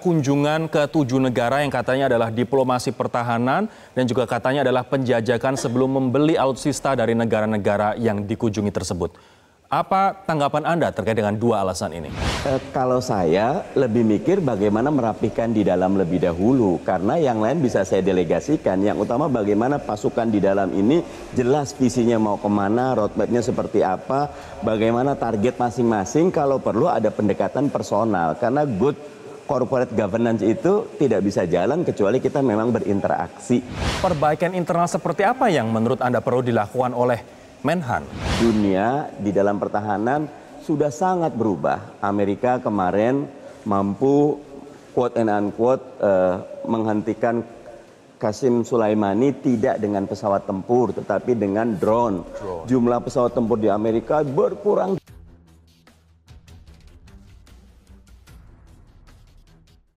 Kunjungan ke tujuh negara yang katanya adalah diplomasi pertahanan dan juga katanya adalah penjajakan sebelum membeli alutsista dari negara-negara yang dikunjungi tersebut. Apa tanggapan Anda terkait dengan dua alasan ini? E, kalau saya lebih mikir bagaimana merapikan di dalam lebih dahulu, karena yang lain bisa saya delegasikan. Yang utama bagaimana pasukan di dalam ini jelas visinya mau kemana, roadmapnya seperti apa, bagaimana target masing-masing. Kalau perlu ada pendekatan personal, karena good corporate governance itu tidak bisa jalan kecuali kita memang berinteraksi. Perbaikan internal seperti apa yang menurut Anda perlu dilakukan oleh Menhan? Dunia di dalam pertahanan sudah sangat berubah. Amerika kemarin mampu quote and unquote uh, menghentikan Kasim Sulaimani tidak dengan pesawat tempur tetapi dengan drone. drone. Jumlah pesawat tempur di Amerika berkurang